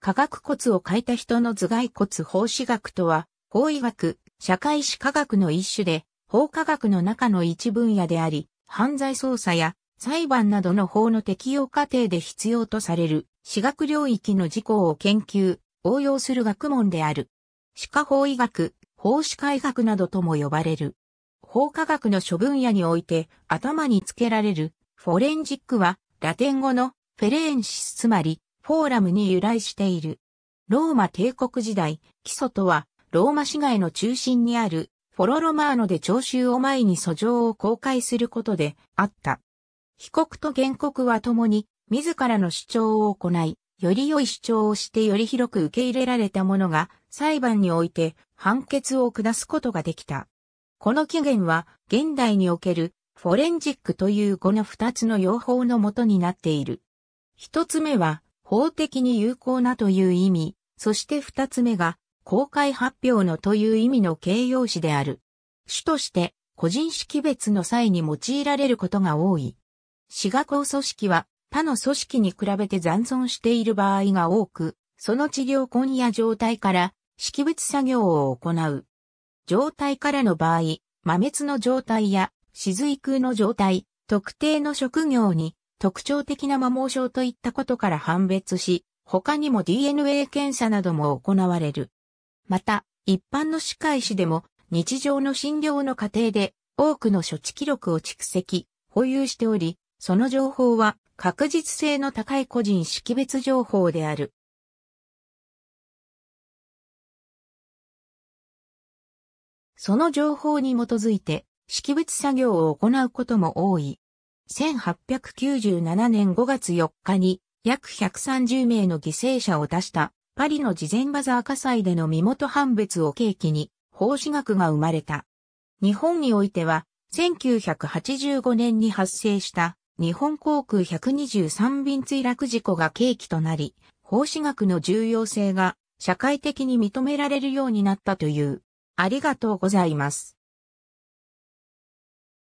科学骨を書いた人の頭蓋骨法史学とは、法医学、社会史科学の一種で、法科学の中の一分野であり、犯罪捜査や裁判などの法の適用過程で必要とされる、私学領域の事項を研究、応用する学問である。歯科法医学、法史科学などとも呼ばれる。法科学の諸分野において頭につけられるフォレンジックはラテン語のフェレンシスつまりフォーラムに由来している。ローマ帝国時代、基礎とは、ローマ市街の中心にある、フォロロマーノで聴衆を前に訴状を公開することであった。被告と原告は共に、自らの主張を行い、より良い主張をしてより広く受け入れられた者が、裁判において判決を下すことができた。この起源は、現代における、フォレンジックという語の二つの用法のもとになっている。一つ目は、法的に有効なという意味、そして二つ目が、公開発表のという意味の形容詞である。主として、個人識別の際に用いられることが多い。私学校組織は、他の組織に比べて残存している場合が多く、その治療根や状態から、識別作業を行う。状態からの場合、魔滅の状態や、雫空の状態、特定の職業に特徴的な摩耗症といったことから判別し、他にも DNA 検査なども行われる。また、一般の歯科医師でも日常の診療の過程で多くの処置記録を蓄積、保有しており、その情報は確実性の高い個人識別情報である。その情報に基づいて識別作業を行うことも多い。1897年5月4日に約130名の犠牲者を出したパリの事前バザー火災での身元判別を契機に法子学が生まれた。日本においては1985年に発生した日本航空123便墜落事故が契機となり、法子学の重要性が社会的に認められるようになったという。ありがとうございます。